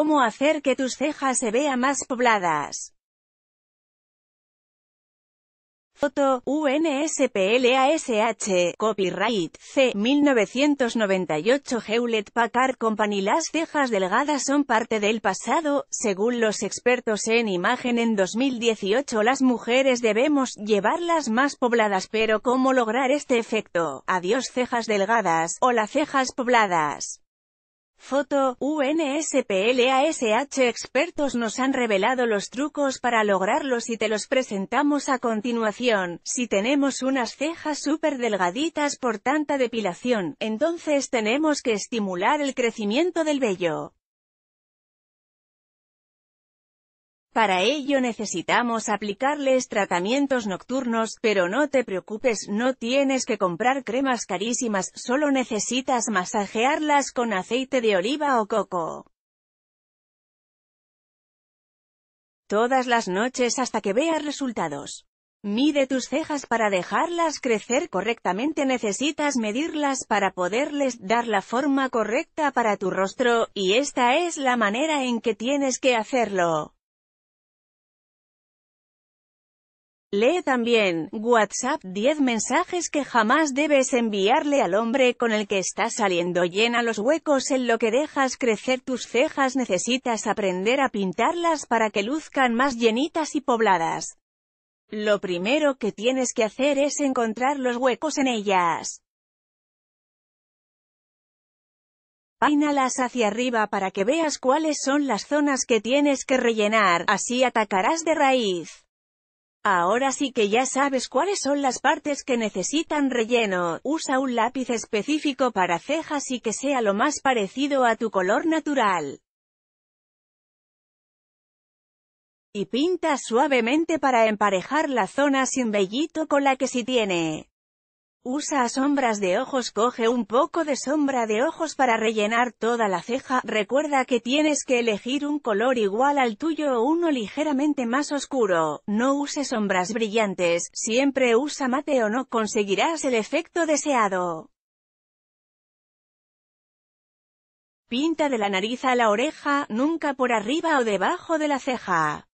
Cómo hacer que tus cejas se vean más pobladas. Foto, UNSPLASH, Copyright, C. 1998 Hewlett Packard Company Las cejas delgadas son parte del pasado, según los expertos en imagen en 2018 las mujeres debemos llevarlas más pobladas pero ¿cómo lograr este efecto? Adiós cejas delgadas, o las cejas pobladas. Foto, UNSPLASH Expertos nos han revelado los trucos para lograrlos y te los presentamos a continuación. Si tenemos unas cejas súper delgaditas por tanta depilación, entonces tenemos que estimular el crecimiento del vello. Para ello necesitamos aplicarles tratamientos nocturnos, pero no te preocupes, no tienes que comprar cremas carísimas, solo necesitas masajearlas con aceite de oliva o coco. Todas las noches hasta que veas resultados. Mide tus cejas para dejarlas crecer correctamente necesitas medirlas para poderles dar la forma correcta para tu rostro, y esta es la manera en que tienes que hacerlo. Lee también, WhatsApp, 10 mensajes que jamás debes enviarle al hombre con el que estás saliendo. Llena los huecos en lo que dejas crecer tus cejas. Necesitas aprender a pintarlas para que luzcan más llenitas y pobladas. Lo primero que tienes que hacer es encontrar los huecos en ellas. Páinalas hacia arriba para que veas cuáles son las zonas que tienes que rellenar, así atacarás de raíz. Ahora sí que ya sabes cuáles son las partes que necesitan relleno, usa un lápiz específico para cejas y que sea lo más parecido a tu color natural. Y pinta suavemente para emparejar la zona sin vellito con la que si tiene. Usa sombras de ojos Coge un poco de sombra de ojos para rellenar toda la ceja, recuerda que tienes que elegir un color igual al tuyo o uno ligeramente más oscuro, no use sombras brillantes, siempre usa mate o no conseguirás el efecto deseado. Pinta de la nariz a la oreja, nunca por arriba o debajo de la ceja.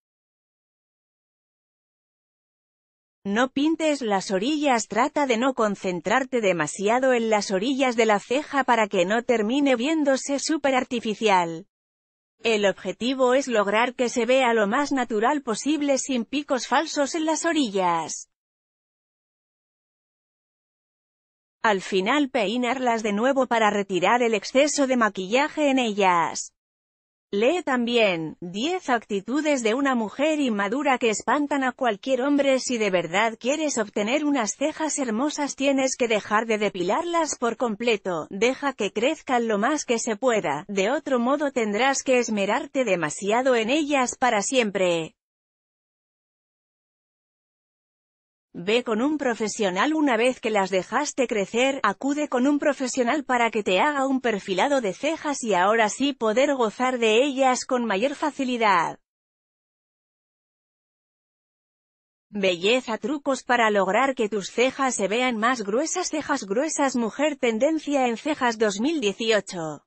No pintes las orillas Trata de no concentrarte demasiado en las orillas de la ceja para que no termine viéndose súper artificial. El objetivo es lograr que se vea lo más natural posible sin picos falsos en las orillas. Al final peinarlas de nuevo para retirar el exceso de maquillaje en ellas. Lee también, 10 actitudes de una mujer inmadura que espantan a cualquier hombre si de verdad quieres obtener unas cejas hermosas tienes que dejar de depilarlas por completo, deja que crezcan lo más que se pueda, de otro modo tendrás que esmerarte demasiado en ellas para siempre. Ve con un profesional una vez que las dejaste crecer, acude con un profesional para que te haga un perfilado de cejas y ahora sí poder gozar de ellas con mayor facilidad. Belleza trucos para lograr que tus cejas se vean más gruesas Cejas gruesas Mujer Tendencia en Cejas 2018